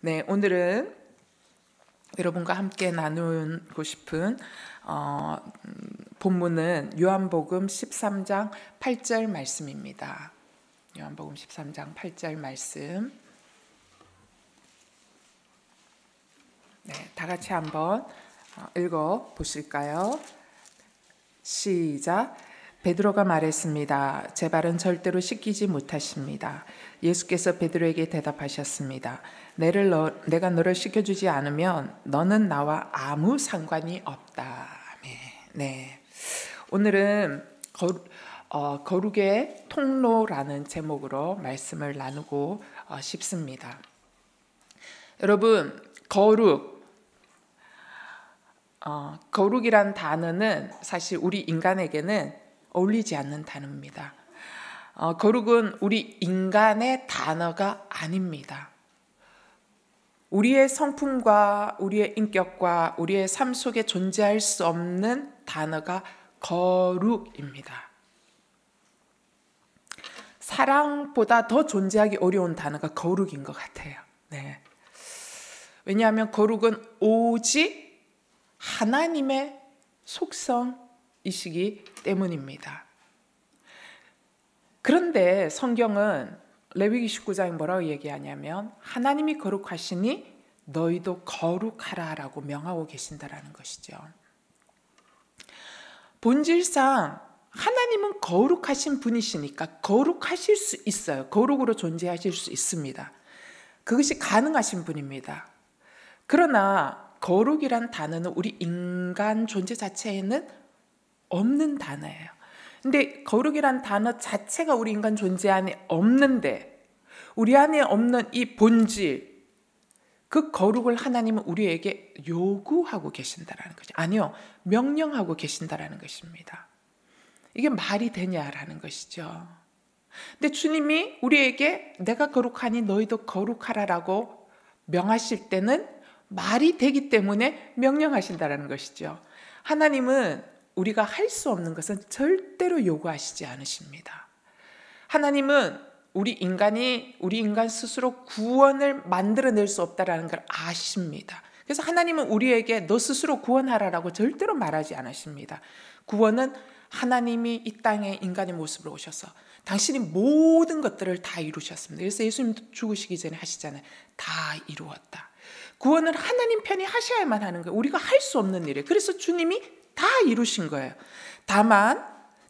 네, 오늘은 여러분과 함께 나누고 싶은 어, 본문은 요한복음 13장 8절 말씀입니다. 요한복음 13장 8절 말씀. 네, 다 같이 한번 어, 읽어 보실까요? 시작. 베드로가 말했습니다. 제 발은 절대로 씻기지 못하십니다. 예수께서 베드로에게 대답하셨습니다. 내를 너, 내가 너를 씻겨주지 않으면 너는 나와 아무 상관이 없다. 네. 오늘은 거, 어, 거룩의 통로라는 제목으로 말씀을 나누고 어, 싶습니다. 여러분, 거룩. 어, 거룩이란 단어는 사실 우리 인간에게는 어울리지 않는 단어입니다. 어, 거룩은 우리 인간의 단어가 아닙니다. 우리의 성품과 우리의 인격과 우리의 삶 속에 존재할 수 없는 단어가 거룩입니다. 사랑보다 더 존재하기 어려운 단어가 거룩인 것 같아요. 네. 왜냐하면 거룩은 오직 하나님의 속성, 이시기 때문입니다. 그런데 성경은 레위기 19장에 뭐라고 얘기하냐면 하나님이 거룩하시니 너희도 거룩하라라고 명하고 계신다라는 것이죠. 본질상 하나님은 거룩하신 분이시니까 거룩하실 수 있어요. 거룩으로 존재하실 수 있습니다. 그것이 가능하신 분입니다. 그러나 거룩이란 단어는 우리 인간 존재 자체에는 없는 단어예요. 근데 거룩이란 단어 자체가 우리 인간 존재 안에 없는데 우리 안에 없는 이 본질 그 거룩을 하나님은 우리에게 요구하고 계신다라는 거죠. 아니요. 명령하고 계신다라는 것입니다. 이게 말이 되냐라는 것이죠. 근데 주님이 우리에게 내가 거룩하니 너희도 거룩하라라고 명하실 때는 말이 되기 때문에 명령하신다라는 것이죠. 하나님은 우리가 할 수 없는 것은 절대로 요구하시지 않으십니다. 하나님은 우리 인간이 우리 인간 스스로 구원을 만들어낼 수 없다라는 걸 아십니다. 그래서 하나님은 우리에게 너 스스로 구원하라라고 절대로 말하지 않으십니다. 구원은 하나님이 이 땅에 인간의 모습으로 오셔서 당신이 모든 것들을 다 이루셨습니다. 그래서 예수님도 죽으시기 전에 하시잖아요. 다 이루었다. 구원을 하나님 편이 하셔야만 하는 거예요. 우리가 할 수 없는 일이에요. 그래서 주님이 다 이루신 거예요. 다만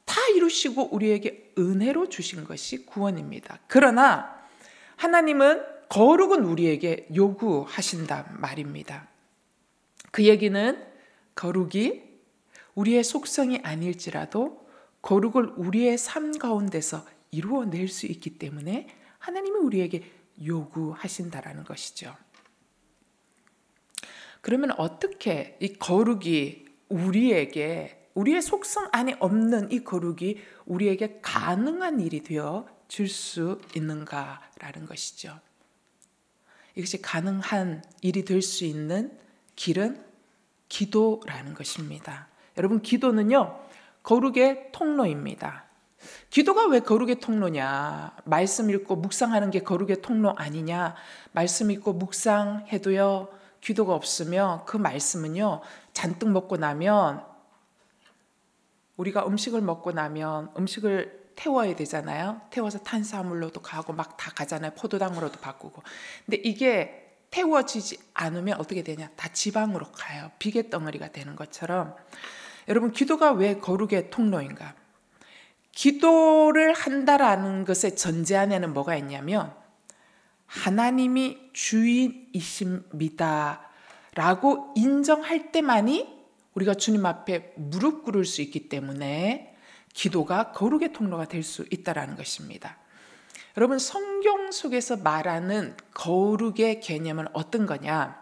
다 이루시고 우리에게 은혜로 주신 것이 구원입니다. 그러나 하나님은 거룩은 우리에게 요구하신단 말입니다. 그 얘기는 거룩이 우리의 속성이 아닐지라도 거룩을 우리의 삶 가운데서 이루어낼 수 있기 때문에 하나님은 우리에게 요구하신다라는 것이죠. 그러면 어떻게 이 거룩이 우리에게 우리의 속성 안에 없는 이 거룩이 우리에게 가능한 일이 되어 줄 수 있는가라는 것이죠. 이것이 가능한 일이 될 수 있는 길은 기도라는 것입니다. 여러분 기도는요 거룩의 통로입니다. 기도가 왜 거룩의 통로냐? 말씀 읽고 묵상하는 게 거룩의 통로 아니냐? 말씀 읽고 묵상해도요 기도가 없으며 그 말씀은요 잔뜩 먹고 나면 우리가 음식을 먹고 나면 음식을 태워야 되잖아요. 태워서 탄수화물로도 가고 막 다 가잖아요. 포도당으로도 바꾸고. 근데 이게 태워지지 않으면 어떻게 되냐? 다 지방으로 가요. 비계 덩어리가 되는 것처럼. 여러분, 기도가 왜 거룩의 통로인가? 기도를 한다라는 것의 전제 안에는 뭐가 있냐면, 하나님이 주인이십니다. 라고 인정할 때만이 우리가 주님 앞에 무릎 꿇을 수 있기 때문에 기도가 거룩의 통로가 될 수 있다라는 것입니다. 여러분 성경 속에서 말하는 거룩의 개념은 어떤 거냐?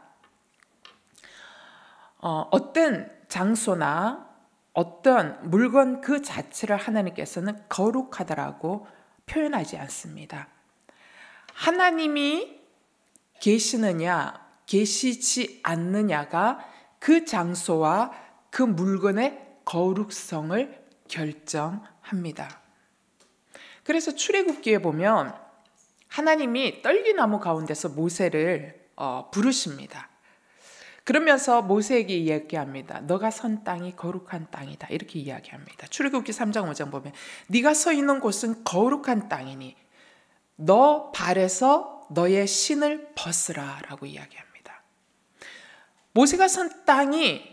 어, 떤 장소나 어떤 물건 그 자체를 하나님께서는 거룩하다라고 표현하지 않습니다. 하나님이 계시느냐 계시지 않느냐가 그 장소와 그 물건의 거룩성을 결정합니다. 그래서 출애굽기에 보면 하나님이 떨기나무 가운데서 모세를 어, 부르십니다. 그러면서 모세에게 이야기합니다. 너가 선 땅이 거룩한 땅이다. 이렇게 이야기합니다. 출애굽기 3장 5장 보면 네가 서 있는 곳은 거룩한 땅이니 너 발에서 너의 신을 벗으라라고 이야기합니다. 모세가 산 땅이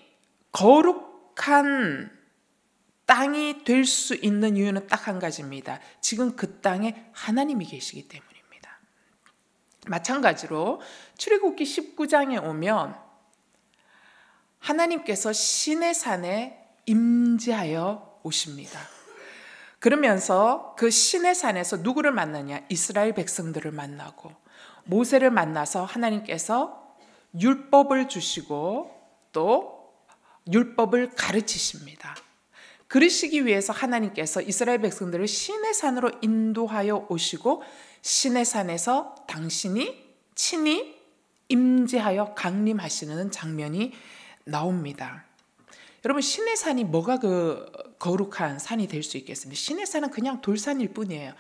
거룩한 땅이 될 수 있는 이유는 딱 한 가지입니다. 지금 그 땅에 하나님이 계시기 때문입니다. 마찬가지로 출애굽기 19장에 오면 하나님께서 신의 산에 임재하여 오십니다. 그러면서 그 신의 산에서 누구를 만나냐? 이스라엘 백성들을 만나고 모세를 만나서 하나님께서 율법을 주시고 또 율법을 가르치십니다. 그러시기 위해서 하나님께서 이스라엘 백성들을 신의 산으로 인도하여 오시고 신의 산에서 당신이 친히 임재하여 강림하시는 장면이 나옵니다. 여러분 신의 산이 뭐가 그 거룩한 산이 될 수 있겠습니까? 신의 산은 그냥 돌산일 뿐이에요.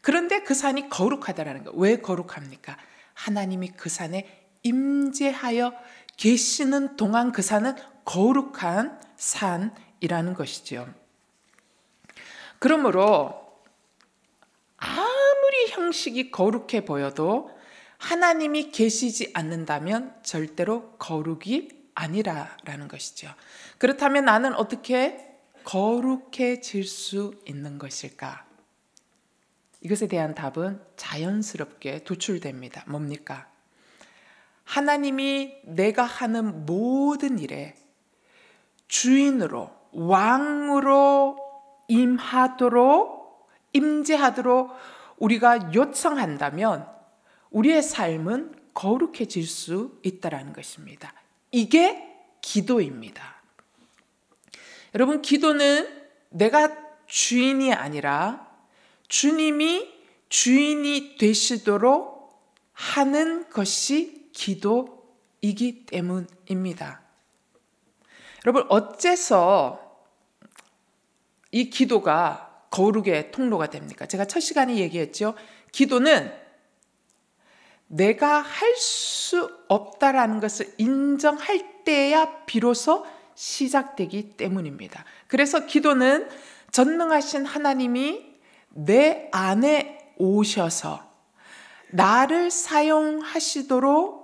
그런데 그 산이 거룩하다라는 거. 왜 거룩합니까? 하나님이 그 산에 임재하여 계시는 동안 그 산은 거룩한 산이라는 것이지요. 그러므로 아무리 형식이 거룩해 보여도 하나님이 계시지 않는다면 절대로 거룩이 아니라라는 것이죠. 그렇다면 나는 어떻게 거룩해질 수 있는 것일까? 이것에 대한 답은 자연스럽게 도출됩니다. 뭡니까? 하나님이 내가 하는 모든 일에 주인으로 왕으로 임하도록 임재하도록 우리가 요청한다면 우리의 삶은 거룩해질 수 있다라는 것입니다. 이게 기도입니다. 여러분 기도는 내가 주인이 아니라 주님이 주인이 되시도록 하는 것이 기도이기 때문입니다. 여러분, 어째서 이 기도가 거룩의 통로가 됩니까? 제가 첫 시간에 얘기했죠. 기도는 내가 할 수 없다라는 것을 인정할 때야 비로소 시작되기 때문입니다. 그래서 기도는 전능하신 하나님이 내 안에 오셔서 나를 사용하시도록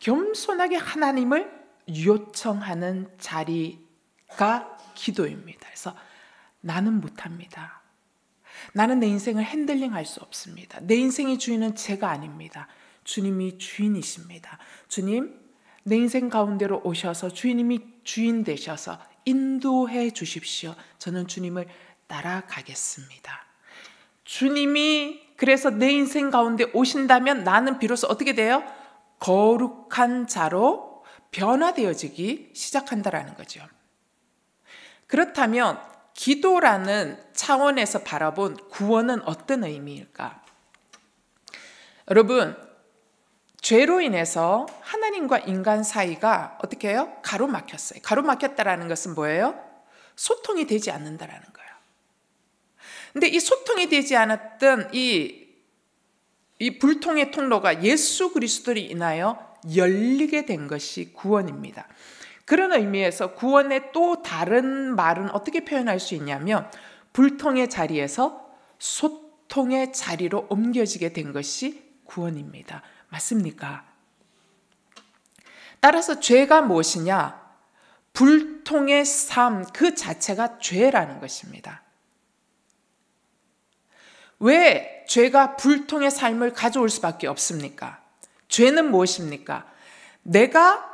겸손하게 하나님을 요청하는 자리가 기도입니다. 그래서 나는 못합니다. 나는 내 인생을 핸들링 할 수 없습니다. 내 인생의 주인은 제가 아닙니다. 주님이 주인이십니다. 주님, 내 인생 가운데로 오셔서 주님이 주인 되셔서 인도해 주십시오. 저는 주님을 따라가겠습니다. 주님이 그래서 내 인생 가운데 오신다면 나는 비로소 어떻게 돼요? 거룩한 자로 변화되어지기 시작한다라는 거죠. 그렇다면 기도라는 차원에서 바라본 구원은 어떤 의미일까? 여러분, 죄로 인해서 하나님과 인간 사이가 어떻게 해요? 가로막혔어요. 가로막혔다라는 것은 뭐예요? 소통이 되지 않는다라는 거예요. 근데 이 소통이 되지 않았던 이이 불통의 통로가 예수 그리스도로 인하여 열리게 된 것이 구원입니다. 그런 의미에서 구원의 또 다른 말은 어떻게 표현할 수 있냐면 불통의 자리에서 소통의 자리로 옮겨지게 된 것이 구원입니다. 맞습니까? 따라서 죄가 무엇이냐? 불통의 삶 그 자체가 죄라는 것입니다. 왜 죄가 불통의 삶을 가져올 수밖에 없습니까? 죄는 무엇입니까? 내가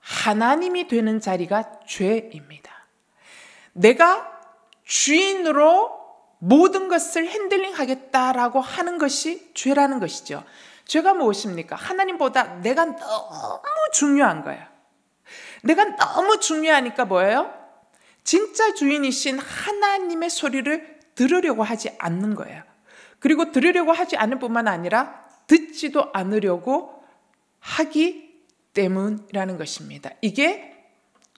하나님이 되는 자리가 죄입니다. 내가 주인으로 모든 것을 핸들링 하겠다라고 하는 것이 죄라는 것이죠. 죄가 무엇입니까? 하나님보다 내가 너무 중요한 거야. 내가 너무 중요하니까 뭐예요? 진짜 주인이신 하나님의 소리를 들으려고 하지 않는 거예요. 그리고 들으려고 하지 않을 뿐만 아니라 듣지도 않으려고 하기 때문이라는 것입니다. 이게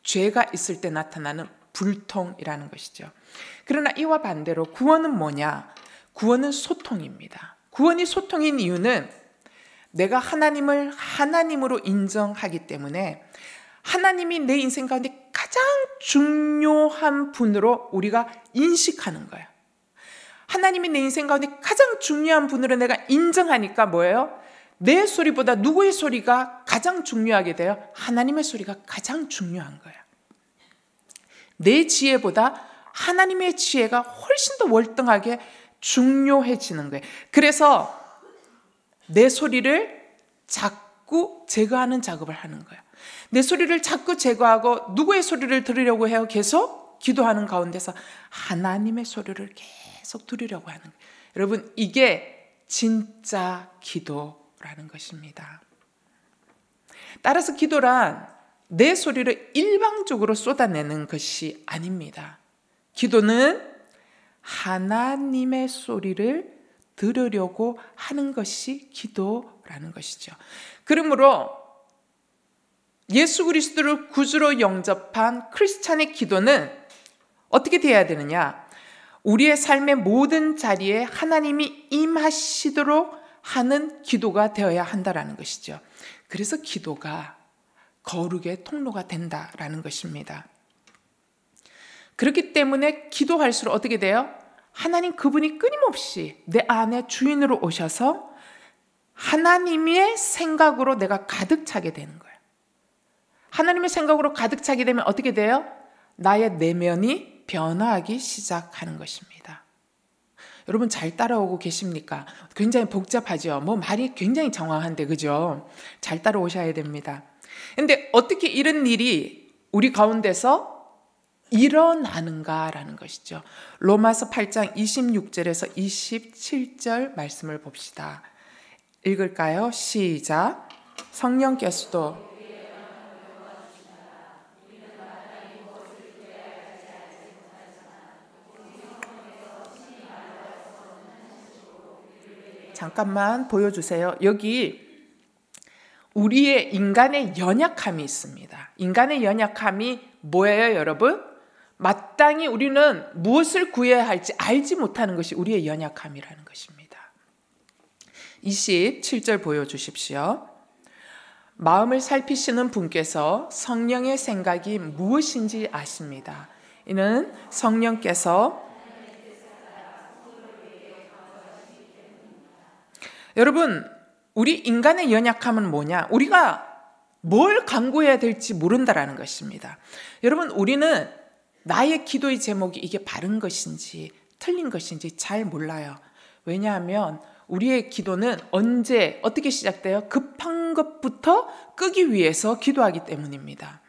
죄가 있을 때 나타나는 불통이라는 것이죠. 그러나 이와 반대로 구원은 뭐냐? 구원은 소통입니다. 구원이 소통인 이유는 내가 하나님을 하나님으로 인정하기 때문에 하나님이 내 인생 가운데 가장 중요한 분으로 우리가 인식하는 거야. 하나님이 내 인생 가운데 가장 중요한 분으로 내가 인정하니까 뭐예요? 내 소리보다 누구의 소리가 가장 중요하게 돼요? 하나님의 소리가 가장 중요한 거야. 내 지혜보다 하나님의 지혜가 훨씬 더 월등하게 중요해지는 거예요. 그래서 내 소리를 자꾸 제거하는 작업을 하는 거야. 내 소리를 자꾸 제거하고 누구의 소리를 들으려고 해요? 계속 기도하는 가운데서 하나님의 소리를 계속 계속 두르려고 하는 여러분 이게 진짜 기도라는 것입니다. 따라서 기도란 내 소리를 일방적으로 쏟아내는 것이 아닙니다. 기도는 하나님의 소리를 들으려고 하는 것이 기도라는 것이죠. 그러므로 예수 그리스도를 구주로 영접한 크리스찬의 기도는 어떻게 되야 되느냐? 우리의 삶의 모든 자리에 하나님이 임하시도록 하는 기도가 되어야 한다라는 것이죠. 그래서 기도가 거룩의 통로가 된다라는 것입니다. 그렇기 때문에 기도할수록 어떻게 돼요? 하나님 그분이 끊임없이 내 안에 주인으로 오셔서 하나님의 생각으로 내가 가득 차게 되는 거예요. 하나님의 생각으로 가득 차게 되면 어떻게 돼요? 나의 내면이 변화하기 시작하는 것입니다. 여러분 잘 따라오고 계십니까? 굉장히 복잡하죠. 뭐 말이 굉장히 정확한데 그죠? 잘 따라오셔야 됩니다. 근데 어떻게 이런 일이 우리 가운데서 일어나는가라는 것이죠. 로마서 8장 26절에서 27절 말씀을 봅시다. 읽을까요? 시작. 성령께서도 잠깐만 보여주세요. 여기 우리의 인간의 연약함이 있습니다. 인간의 연약함이 뭐예요, 여러분? 마땅히 우리는 무엇을 구해야 할지 알지 못하는 것이 우리의 연약함이라는 것입니다. 27절 보여주십시오. 마음을 살피시는 분께서 성령의 생각이 무엇인지 아십니다. 이는 성령께서 여러분, 우리 인간의 연약함은 뭐냐? 우리가 뭘 강구해야 될지 모른다라는 것입니다. 여러분, 우리는 나의 기도의 제목이 이게 바른 것인지 틀린 것인지 잘 몰라요. 왜냐하면 우리의 기도는 언제 어떻게 시작돼요? 급한 것부터 끄기 위해서 기도하기 때문입니다.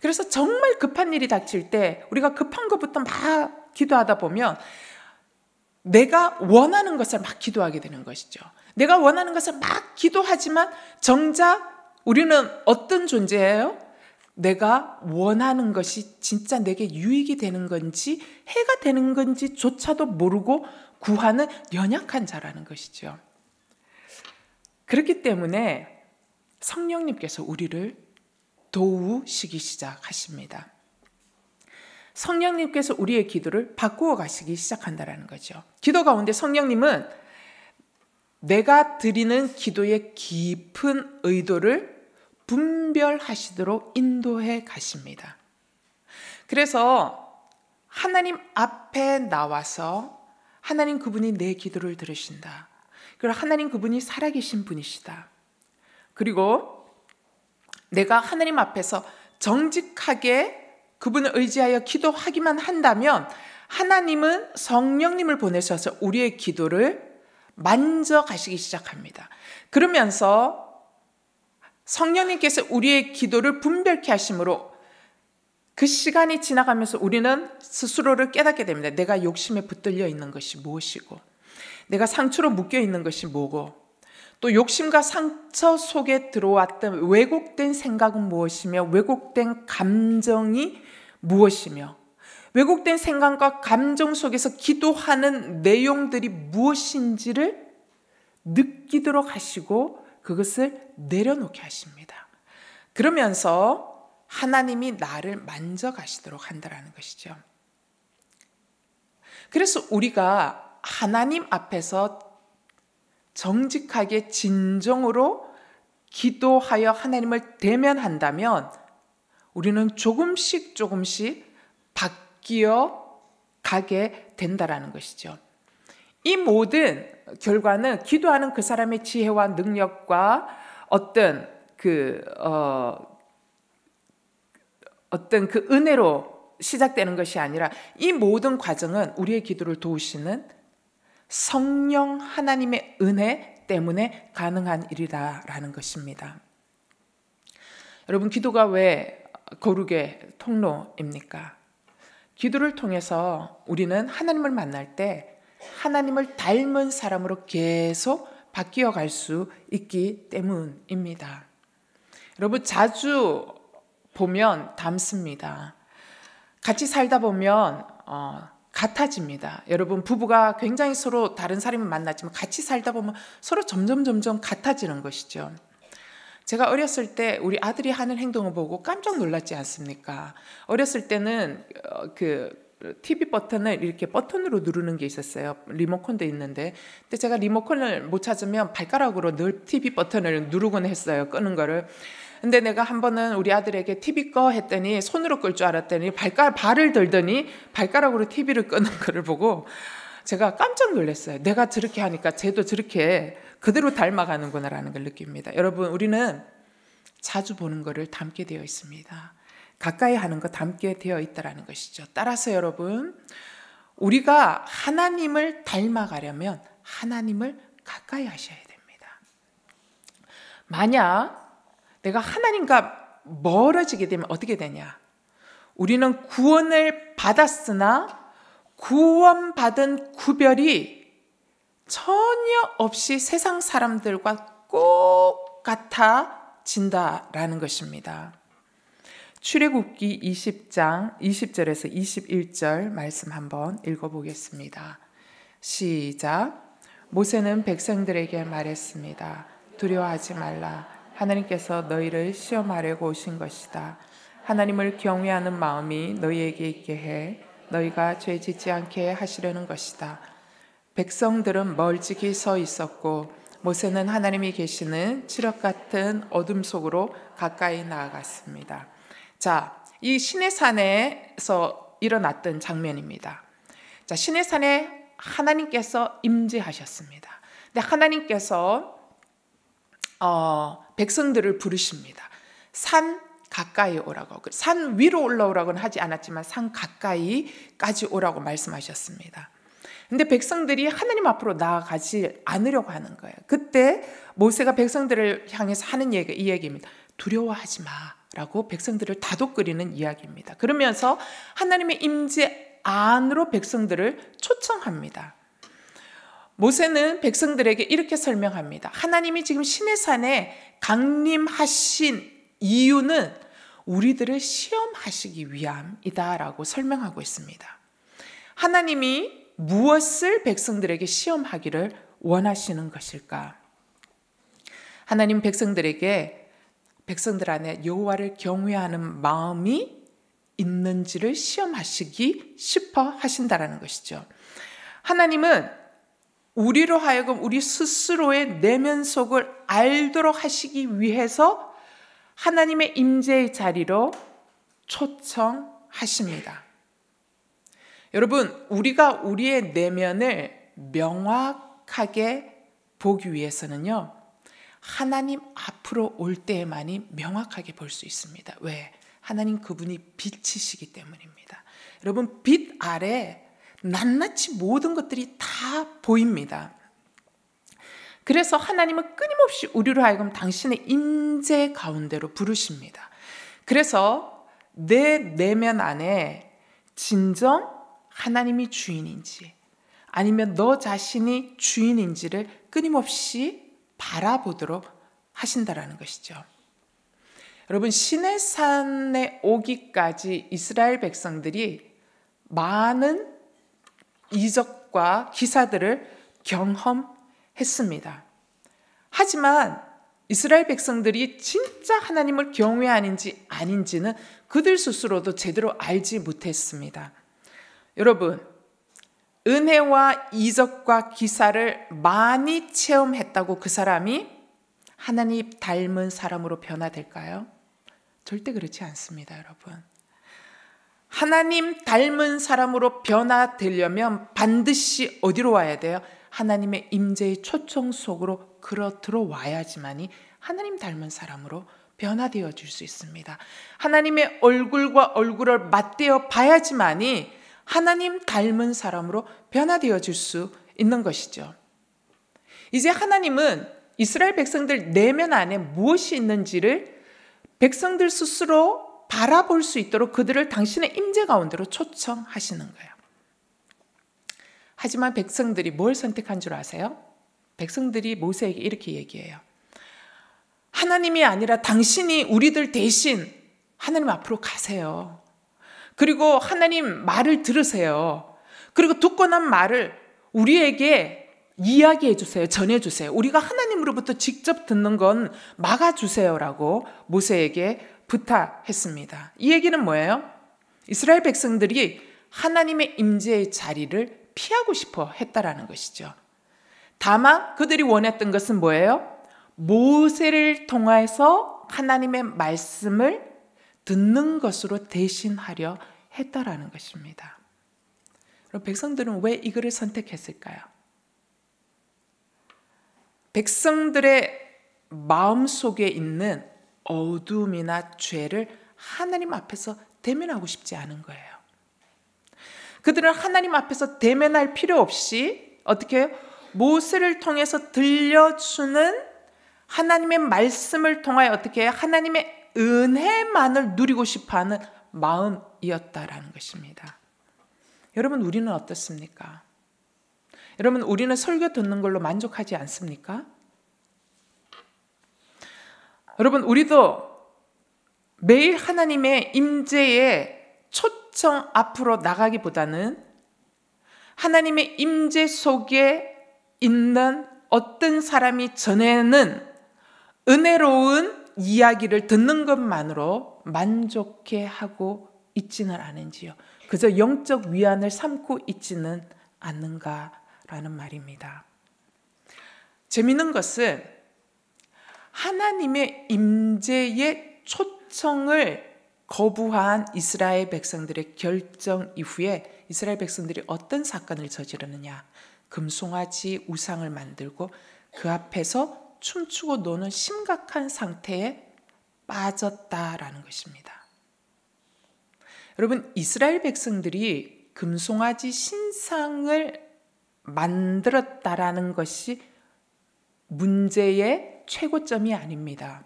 그래서 정말 급한 일이 닥칠 때 우리가 급한 것부터 막 기도하다 보면 내가 원하는 것을 막 기도하게 되는 것이죠. 내가 원하는 것을 막 기도하지만 정작 우리는 어떤 존재예요? 내가 원하는 것이 진짜 내게 유익이 되는 건지 해가 되는 건지조차도 모르고 구하는 연약한 자라는 것이죠. 그렇기 때문에 성령님께서 우리를 도우시기 시작하십니다. 성령님께서 우리의 기도를 바꾸어 가시기 시작한다라는 거죠. 기도 가운데 성령님은 내가 드리는 기도의 깊은 의도를 분별하시도록 인도해 가십니다. 그래서 하나님 앞에 나와서 하나님 그분이 내 기도를 들으신다. 그리고 하나님 그분이 살아계신 분이시다. 그리고 내가 하나님 앞에서 정직하게 그분을 의지하여 기도하기만 한다면 하나님은 성령님을 보내셔서 우리의 기도를 만져가시기 시작합니다. 그러면서 성령님께서 우리의 기도를 분별케 하심으로 그 시간이 지나가면서 우리는 스스로를 깨닫게 됩니다. 내가 욕심에 붙들려 있는 것이 무엇이고, 내가 상처로 묶여 있는 것이 뭐고, 또 욕심과 상처 속에 들어왔던 왜곡된 생각은 무엇이며, 왜곡된 감정이 무엇이며, 왜곡된 생각과 감정 속에서 기도하는 내용들이 무엇인지를 느끼도록 하시고 그것을 내려놓게 하십니다. 그러면서 하나님이 나를 만져가시도록 한다라는 것이죠. 그래서 우리가 하나님 앞에서 정직하게 진정으로 기도하여 하나님을 대면한다면 우리는 조금씩 조금씩 바뀌어 가게 된다라는 것이죠. 이 모든 결과는 기도하는 그 사람의 지혜와 능력과 어떤 그 어, 어떤 그 은혜로 시작되는 것이 아니라 이 모든 과정은 우리의 기도를 도우시는 성령 하나님의 은혜 때문에 가능한 일이다라는 것입니다. 여러분 기도가 왜 거룩의 통로입니까? 기도를 통해서 우리는 하나님을 만날 때 하나님을 닮은 사람으로 계속 바뀌어 갈 수 있기 때문입니다. 여러분 자주 보면 닮습니다. 같이 살다 보면 어, 같아집니다. 여러분 부부가 굉장히 서로 다른 사람을 만났지만 같이 살다 보면 서로 점점 점점 같아지는 것이죠. 제가 어렸을 때 우리 아들이 하는 행동을 보고 깜짝 놀랐지 않습니까? 어렸을 때는 어, 그 TV 버튼을 이렇게 버튼으로 누르는 게 있었어요. 리모컨도 있는데. 근데 제가 리모컨을 못 찾으면 발가락으로 늘 TV 버튼을 누르곤 했어요. 끄는 거를. 근데 내가 한 번은 우리 아들에게 TV 꺼 했더니 손으로 끌 줄 알았더니 발가 발을 들더니 발가락으로 TV를 끄는 거를 보고 제가 깜짝 놀랐어요. 내가 저렇게 하니까 쟤도 저렇게 그대로 닮아가는구나라는 걸 느낍니다. 여러분, 우리는 자주 보는 것을 닮게 되어 있습니다. 가까이 하는 것 닮게 되어 있다라는 것이죠. 따라서 여러분, 우리가 하나님을 닮아가려면 하나님을 가까이 하셔야 됩니다. 만약 내가 하나님과 멀어지게 되면 어떻게 되냐? 우리는 구원을 받았으나 구원받은 구별이 전혀 없이 세상 사람들과 꼭 같아진다라는 것입니다. 출애굽기 20장 20절에서 21절 말씀 한번 읽어보겠습니다. 시작. 모세는 백성들에게 말했습니다. 두려워하지 말라. 하나님께서 너희를 시험하려고 오신 것이다. 하나님을 경외하는 마음이 너희에게 있게 해 너희가 죄 짓지 않게 하시려는 것이다. 백성들은 멀찍이 서 있었고 모세는 하나님이 계시는 칠흑 같은 어둠 속으로 가까이 나아갔습니다. 자, 이 신의 산에서 일어났던 장면입니다. 자, 신의 산에 하나님께서 임재하셨습니다. 근데 하나님께서 어, 백성들을 부르십니다. 산 가까이 오라고. 그 산 위로 올라오라고는 하지 않았지만 산 가까이까지 오라고 말씀하셨습니다. 근데 백성들이 하나님 앞으로 나아가지 않으려고 하는 거예요. 그때 모세가 백성들을 향해서 하는 얘기, 이 얘기입니다. 두려워하지 마. 라고 백성들을 다독거리는 이야기입니다. 그러면서 하나님의 임재 안으로 백성들을 초청합니다. 모세는 백성들에게 이렇게 설명합니다. 하나님이 지금 시내 산에 강림하신 이유는 우리들을 시험하시기 위함이다라고 설명하고 있습니다. 하나님이 무엇을 백성들에게 시험하기를 원하시는 것일까? 하나님 백성들에게 백성들 안에 여호와를 경외하는 마음이 있는지를 시험하시기 싶어 하신다라는 것이죠. 하나님은 우리로 하여금 우리 스스로의 내면 속을 알도록 하시기 위해서 하나님의 임재의 자리로 초청하십니다. 여러분, 우리가 우리의 내면을 명확하게 보기 위해서는요, 하나님 앞으로 올 때에만이 명확하게 볼 수 있습니다. 왜? 하나님 그분이 빛이시기 때문입니다. 여러분, 빛 아래 낱낱이 모든 것들이 다 보입니다. 그래서 하나님은 끊임없이 우리로 하여금 당신의 임재 가운데로 부르십니다. 그래서 내 내면 안에 진정 하나님이 주인인지 아니면 너 자신이 주인인지를 끊임없이 바라보도록 하신다라는 것이죠. 여러분 시내산에 오기까지 이스라엘 백성들이 많은 이적과 기사들을 경험했습니다. 하지만 이스라엘 백성들이 진짜 하나님을 경외하는지 아닌지는 그들 스스로도 제대로 알지 못했습니다. 여러분, 은혜와 이적과 기사를 많이 체험했다고 그 사람이 하나님 닮은 사람으로 변화될까요? 절대 그렇지 않습니다, 여러분. 하나님 닮은 사람으로 변화되려면 반드시 어디로 와야 돼요? 하나님의 임재의 초청 속으로 걸어 들어와야지만이 하나님 닮은 사람으로 변화되어 줄 수 있습니다. 하나님의 얼굴과 얼굴을 맞대어 봐야지만이 하나님 닮은 사람으로 변화되어질 수 있는 것이죠. 이제 하나님은 이스라엘 백성들 내면 안에 무엇이 있는지를 백성들 스스로 바라볼 수 있도록 그들을 당신의 임재 가운데로 초청하시는 거예요. 하지만 백성들이 뭘 선택한 줄 아세요? 백성들이 모세에게 이렇게 얘기해요. 하나님이 아니라 당신이 우리들 대신 하나님 앞으로 가세요. 그리고 하나님 말을 들으세요. 그리고 듣고 난 말을 우리에게 이야기해 주세요. 전해 주세요. 우리가 하나님으로부터 직접 듣는 건 막아 주세요라고 모세에게 부탁했습니다. 이 얘기는 뭐예요? 이스라엘 백성들이 하나님의 임재의 자리를 피하고 싶어 했다라는 것이죠. 다만 그들이 원했던 것은 뭐예요? 모세를 통해서 하나님의 말씀을 듣는 것으로 대신하려 했다라는 것입니다. 그럼 백성들은 왜 이거를 선택했을까요? 백성들의 마음 속에 있는 어둠이나 죄를 하나님 앞에서 대면하고 싶지 않은 거예요. 그들은 하나님 앞에서 대면할 필요 없이 어떻게 해요? 모세를 통해서 들려주는 하나님의 말씀을 통하여 어떻게 해요? 하나님의 은혜만을 누리고 싶어하는 마음이었다라는 것입니다. 여러분 우리는 어떻습니까? 여러분 우리는 설교 듣는 걸로 만족하지 않습니까? 여러분 우리도 매일 하나님의 임재의 초청 앞으로 나가기보다는 하나님의 임재 속에 있는 어떤 사람이 전에는 은혜로운 이야기를 듣는 것만으로 만족해 하고 있지는 않은지요. 그저 영적 위안을 삼고 있지는 않는가라는 말입니다. 재미있는 것은 하나님의 임재의 초청을 거부한 이스라엘 백성들의 결정 이후에 이스라엘 백성들이 어떤 사건을 저지르느냐. 금송아지 우상을 만들고 그 앞에서 춤추고 노는 심각한 상태에 빠졌다라는 것입니다. 여러분, 이스라엘 백성들이 금송아지 신상을 만들었다라는 것이 문제의 최고점이 아닙니다.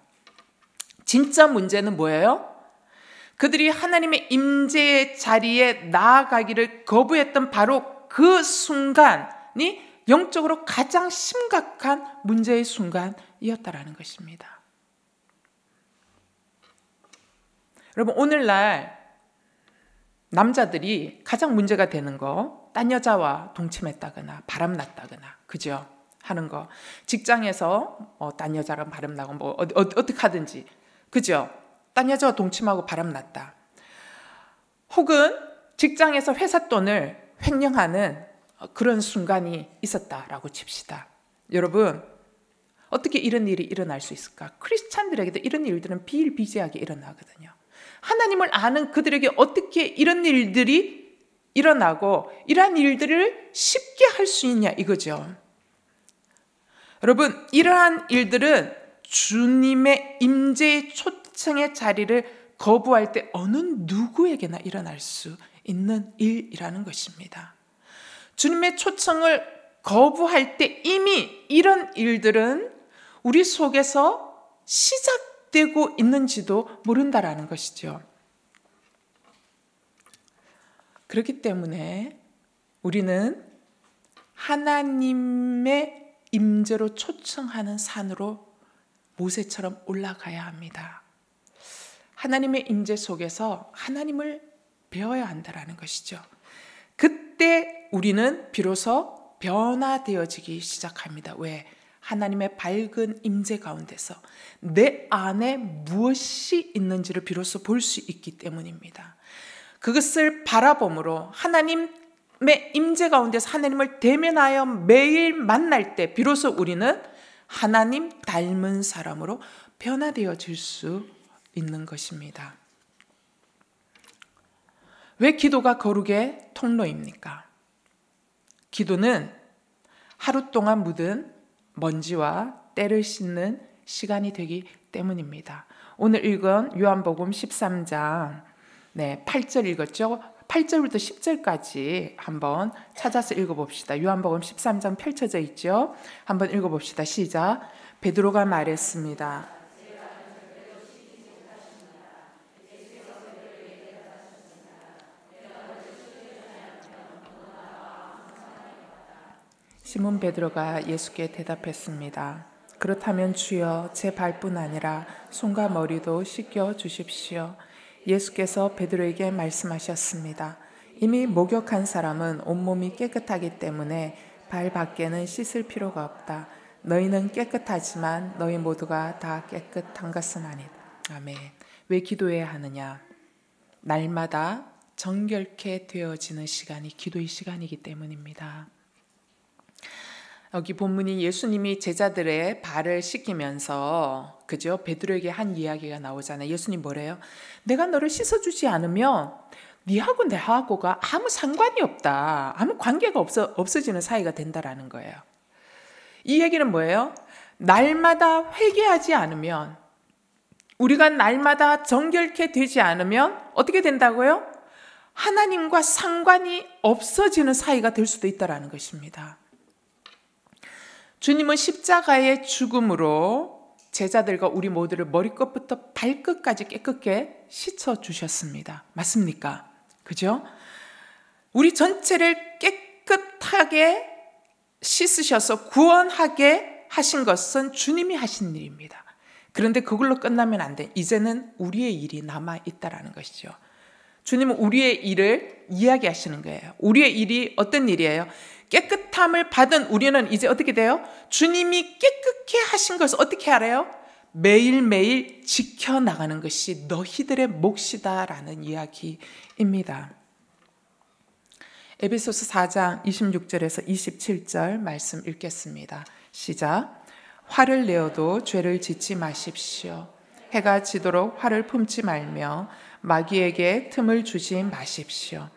진짜 문제는 뭐예요? 그들이 하나님의 임재의 자리에 나아가기를 거부했던 바로 그 순간이 영적으로 가장 심각한 문제의 순간이었다라는 것입니다. 여러분, 오늘날 남자들이 가장 문제가 되는 거, 딴 여자와 동침했다거나 바람났다거나, 그죠? 하는 거. 직장에서 어, 딴 여자랑 바람나고 뭐 어, 어, 어떻게 하든지, 그죠? 딴 여자와 동침하고 바람났다. 혹은 직장에서 회사 돈을 횡령하는 어, 그런 순간이 있었다라고 칩시다. 여러분, 어떻게 이런 일이 일어날 수 있을까? 크리스찬들에게도 이런 일들은 비일비재하게 일어나거든요. 하나님을 아는 그들에게 어떻게 이런 일들이 일어나고 이러한 일들을 쉽게 할 수 있냐 이거죠. 여러분, 이러한 일들은 주님의 임재의 초청의 자리를 거부할 때 어느 누구에게나 일어날 수 있는 일이라는 것입니다. 주님의 초청을 거부할 때 이미 이런 일들은 우리 속에서 시작되고 있는지도 모른다라는 것이죠. 그렇기 때문에 우리는 하나님의 임재로 초청하는 산으로 모세처럼 올라가야 합니다. 하나님의 임재 속에서 하나님을 배워야 한다라는 것이죠. 그때 우리는 비로소 변화되어지기 시작합니다. 왜? 하나님의 밝은 임재 가운데서 내 안에 무엇이 있는지를 비로소 볼 수 있기 때문입니다. 그것을 바라봄으로 하나님의 임재 가운데서 하나님을 대면하여 매일 만날 때 비로소 우리는 하나님 닮은 사람으로 변화되어질 수 있는 것입니다. 왜 기도가 거룩의 통로입니까? 기도는 하루 동안 묻은 먼지와 때를 씻는 시간이 되기 때문입니다. 오늘 읽은 요한복음 13장 네, 8절 읽었죠? 8절부터 10절까지 한번 찾아서 읽어봅시다. 요한복음 13장 펼쳐져 있죠? 한번 읽어봅시다. 시작. 베드로가 말했습니다. 시몬 베드로가 예수께 대답했습니다. 그렇다면 주여 제 발뿐 아니라 손과 머리도 씻겨 주십시오. 예수께서 베드로에게 말씀하셨습니다. 이미 목욕한 사람은 온몸이 깨끗하기 때문에 발 밖에는 씻을 필요가 없다. 너희는 깨끗하지만 너희 모두가 다 깨끗한 것은 아니다. 아멘. 왜 기도해야 하느냐? 날마다 정결케 되어지는 시간이 기도의 시간이기 때문입니다. 여기 본문이 예수님이 제자들의 발을 씻기면서 그죠? 베드로에게 한 이야기가 나오잖아요. 예수님 뭐래요? 내가 너를 씻어 주지 않으면 네하고 내하고가 아무 상관이 없다. 아무 관계가 없어 없어지는 사이가 된다라는 거예요. 이 얘기는 뭐예요? 날마다 회개하지 않으면 우리가 날마다 정결케 되지 않으면 어떻게 된다고요? 하나님과 상관이 없어지는 사이가 될 수도 있다라는 것입니다. 주님은 십자가의 죽음으로 제자들과 우리 모두를 머리끝부터 발끝까지 깨끗게 씻어 주셨습니다. 맞습니까? 그죠? 우리 전체를 깨끗하게 씻으셔서 구원하게 하신 것은 주님이 하신 일입니다. 그런데 그걸로 끝나면 안 돼. 이제는 우리의 일이 남아 있다라는 것이죠. 주님은 우리의 일을 이야기하시는 거예요. 우리의 일이 어떤 일이에요? 깨끗함을 받은 우리는 이제 어떻게 돼요? 주님이 깨끗해 하신 것을 어떻게 알아요? 매일매일 지켜나가는 것이 너희들의 몫이다라는 이야기입니다. 에베소서 4장 26절에서 27절 말씀 읽겠습니다. 시작. 화를 내어도 죄를 짓지 마십시오. 해가 지도록 화를 품지 말며 마귀에게 틈을 주지 마십시오.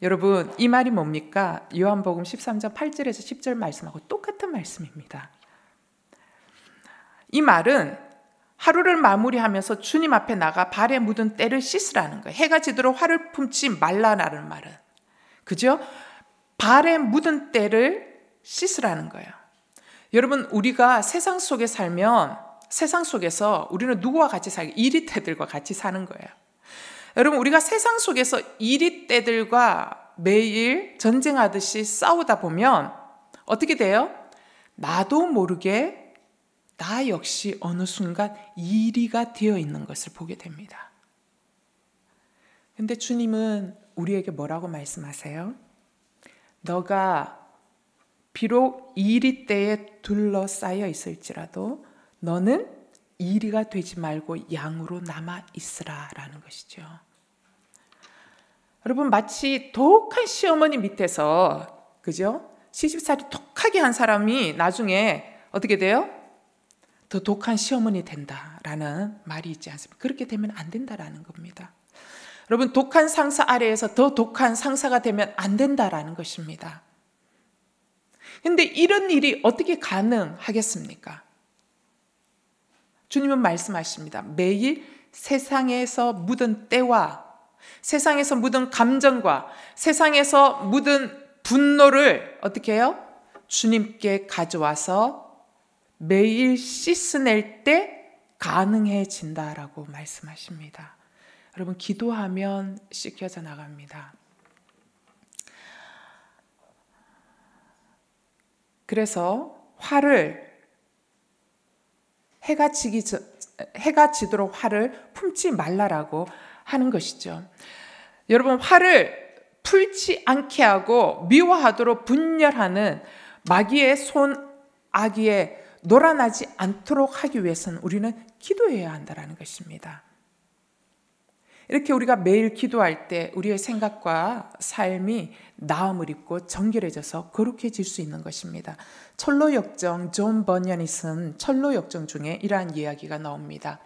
여러분 이 말이 뭡니까? 요한복음 13장 8절에서 10절 말씀하고 똑같은 말씀입니다. 이 말은 하루를 마무리하면서 주님 앞에 나가 발에 묻은 때를 씻으라는 거예요. 해가 지도록 화를 품지 말라라는 말은. 그죠? 발에 묻은 때를 씻으라는 거예요. 여러분 우리가 세상 속에 살면 세상 속에서 우리는 누구와 같이 살 이리태들과 같이 사는 거예요. 여러분, 우리가 세상 속에서 이리 때들과 매일 전쟁하듯이 싸우다 보면 어떻게 돼요? 나도 모르게 나 역시 어느 순간 이리가 되어 있는 것을 보게 됩니다. 근데 주님은 우리에게 뭐라고 말씀하세요? 너가 비록 이리 때에 둘러싸여 있을지라도 너는 이리가 되지 말고 양으로 남아 있으라라는 것이죠. 여러분 마치 독한 시어머니 밑에서 그죠? 시집살이 독하게 한 사람이 나중에 어떻게 돼요? 더 독한 시어머니 된다라는 말이 있지 않습니까? 그렇게 되면 안 된다라는 겁니다. 여러분 독한 상사 아래에서 더 독한 상사가 되면 안 된다라는 것입니다. 근데 이런 일이 어떻게 가능하겠습니까? 주님은 말씀하십니다. 매일 세상에서 묻은 때와 세상에서 묻은 감정과 세상에서 묻은 분노를 어떻게 해요? 주님께 가져와서 매일 씻어낼 때 가능해진다라고 말씀하십니다. 여러분, 기도하면 씻겨져 나갑니다. 그래서 화를 해가 지기 해가 지도록 화를 품지 말라라고 하는 것이죠. 여러분, 화를 풀지 않게 하고 미워하도록 분열하는 마귀의 손 아기에 놀아나지 않도록 하기 위해서는 우리는 기도해야 한다는 것입니다. 이렇게 우리가 매일 기도할 때 우리의 생각과 삶이 나음을 입고 정결해져서 거룩해질 수 있는 것입니다. 철로 역정 존 버년이 쓴 철로 역정 중에 이러한 이야기가 나옵니다.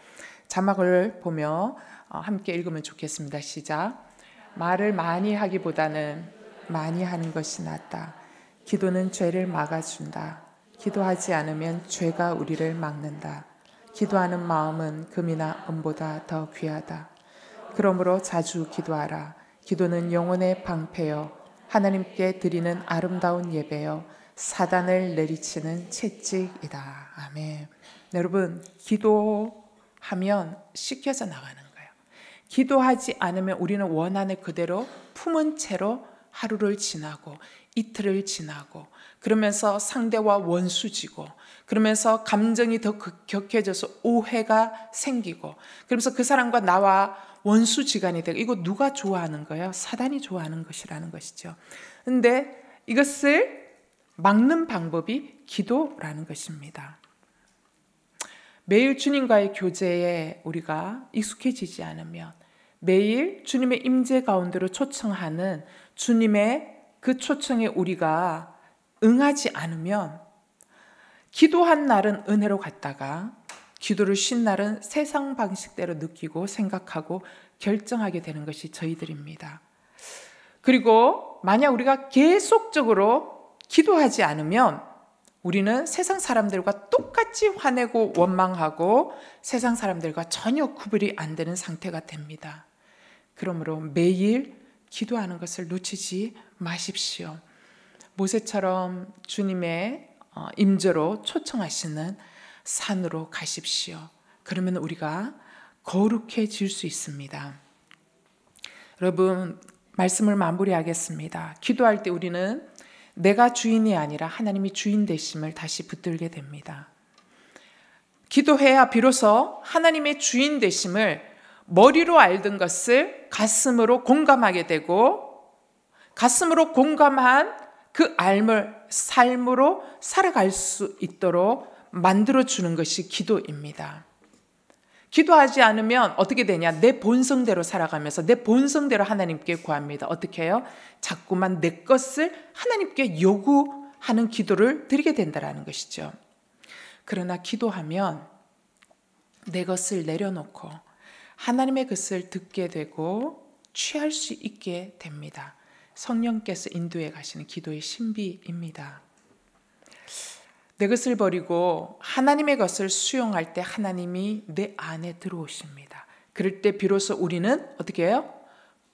자막을 보며 어, 함께 읽으면 좋겠습니다. 시작. 말을 많이 하기보다는 많이 하는 것이 낫다. 기도는 죄를 막아준다. 기도하지 않으면 죄가 우리를 막는다. 기도하는 마음은 금이나 은보다 더 귀하다. 그러므로 자주 기도하라. 기도는 영혼의 방패여 하나님께 드리는 아름다운 예배여 사단을 내리치는 채찍이다. 아멘. 네, 여러분 기도하면 씻겨져 나가는 기도하지 않으면 우리는 원한을 그대로 품은 채로 하루를 지나고 이틀을 지나고 그러면서 상대와 원수지고 그러면서 감정이 더 격해져서 오해가 생기고 그러면서 그 사람과 나와 원수지간이 되고 이거 누가 좋아하는 거예요? 사단이 좋아하는 것이라는 것이죠. 근데 이것을 막는 방법이 기도라는 것입니다. 매일 주님과의 교제에 우리가 익숙해지지 않으면 매일 주님의 임재 가운데로 초청하는 주님의 그 초청에 우리가 응하지 않으면 기도한 날은 은혜로 갔다가 기도를 쉰 날은 세상 방식대로 느끼고 생각하고 결정하게 되는 것이 저희들입니다. 그리고 만약 우리가 계속적으로 기도하지 않으면 우리는 세상 사람들과 똑같이 화내고 원망하고 세상 사람들과 전혀 구별이 안 되는 상태가 됩니다. 그러므로 매일 기도하는 것을 놓치지 마십시오. 모세처럼 주님의 어, 임재로 초청하시는 산으로 가십시오. 그러면 우리가 거룩해질 수 있습니다. 여러분 말씀을 마무리하겠습니다. 기도할 때 우리는 내가 주인이 아니라 하나님이 주인 되심을 다시 붙들게 됩니다. 기도해야 비로소 하나님의 주인 되심을 머리로 알던 것을 가슴으로 공감하게 되고 가슴으로 공감한 그 알물 삶으로 살아갈 수 있도록 만들어 주는 것이 기도입니다. 기도하지 않으면 어떻게 되냐? 내 본성대로 살아가면서 내 본성대로 하나님께 구합니다. 어떻게 해요? 자꾸만 내 것을 하나님께 요구하는 기도를 드리게 된다라는 것이죠. 그러나 기도하면 내 것을 내려놓고 하나님의 것을 듣게 되고 취할 수 있게 됩니다. 성령께서 인도해 가시는 기도의 신비입니다. 내 것을 버리고 하나님의 것을 수용할 때 하나님이 내 안에 들어오십니다. 그럴 때 비로소 우리는 어떻게 해요?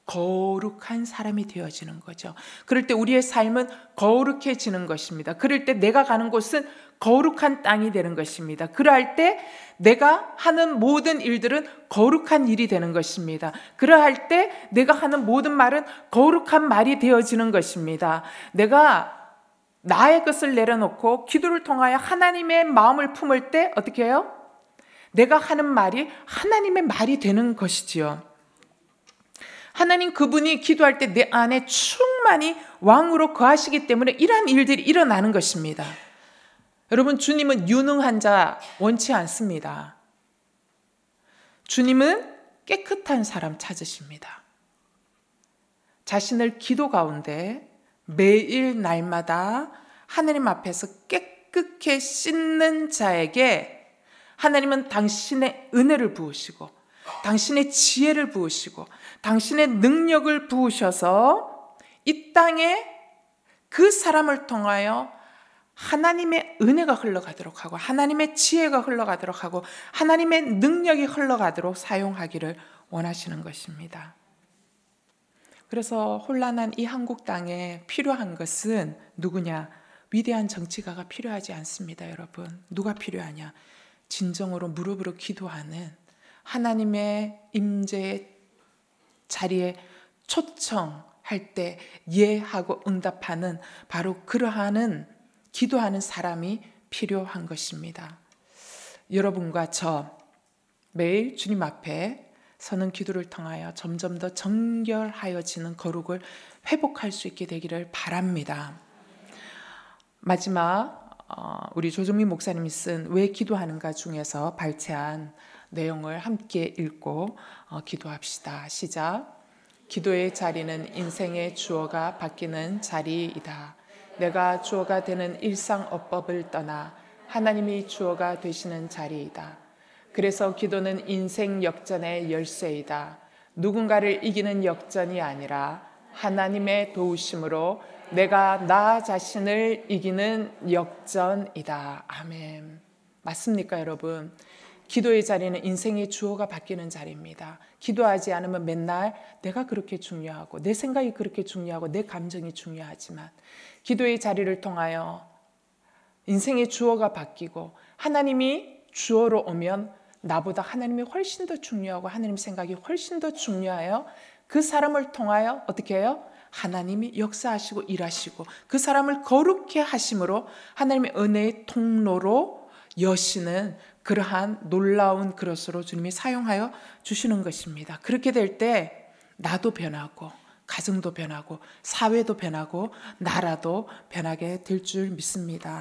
거룩한 사람이 되어지는 거죠. 그럴 때 우리의 삶은 거룩해지는 것입니다. 그럴 때 내가 가는 곳은 거룩한 땅이 되는 것입니다. 그러할 때 내가 하는 모든 일들은 거룩한 일이 되는 것입니다. 그러할 때 내가 하는 모든 말은 거룩한 말이 되어지는 것입니다. 내가 나의 것을 내려놓고 기도를 통하여 하나님의 마음을 품을 때 어떻게 해요? 내가 하는 말이 하나님의 말이 되는 것이지요. 하나님 그분이 기도할 때 내 안에 충만히 왕으로 거하시기 때문에 이러한 일들이 일어나는 것입니다. 여러분, 주님은 유능한 자 원치 않습니다. 주님은 깨끗한 사람 찾으십니다. 자신을 기도 가운데 매일 날마다 하나님 앞에서 깨끗게 씻는 자에게 하나님은 당신의 은혜를 부으시고 당신의 지혜를 부으시고 당신의 능력을 부으셔서 이 땅에 그 사람을 통하여 하나님의 은혜가 흘러가도록 하고 하나님의 지혜가 흘러가도록 하고 하나님의 능력이 흘러가도록 사용하기를 원하시는 것입니다. 그래서 혼란한 이 한국 땅에 필요한 것은 누구냐? 위대한 정치가가 필요하지 않습니다, 여러분. 누가 필요하냐? 진정으로 무릎으로 기도하는 하나님의 임재의 자리에 초청할 때 예하고 응답하는 바로 그러하는 기도하는 사람이 필요한 것입니다. 여러분과 저 매일 주님 앞에 서는 기도를 통하여 점점 더 정결하여지는 거룩을 회복할 수 있게 되기를 바랍니다. 마지막 어, 우리 조정민 목사님이 쓴 왜 기도하는가 중에서 발췌한 내용을 함께 읽고 어, 기도합시다. 시작. 기도의 자리는 인생의 주어가 바뀌는 자리이다. 내가 주어가 되는 일상 어법을 떠나 하나님이 주어가 되시는 자리이다. 그래서 기도는 인생 역전의 열쇠이다. 누군가를 이기는 역전이 아니라 하나님의 도우심으로 내가 나 자신을 이기는 역전이다. 아멘. 맞습니까, 여러분? 기도의 자리는 인생의 주어가 바뀌는 자리입니다. 기도하지 않으면 맨날 내가 그렇게 중요하고 내 생각이 그렇게 중요하고 내 감정이 중요하지만 기도의 자리를 통하여 인생의 주어가 바뀌고 하나님이 주어로 오면 나보다 하나님이 훨씬 더 중요하고 하나님 생각이 훨씬 더 중요하여 그 사람을 통하여 어떻게 해요? 하나님이 역사하시고 일하시고 그 사람을 거룩해 하심으로 하나님의 은혜의 통로로 여신은 그러한 놀라운 그릇으로 주님이 사용하여 주시는 것입니다. 그렇게 될 때 나도 변하고 가정도 변하고 사회도 변하고 나라도 변하게 될 줄 믿습니다.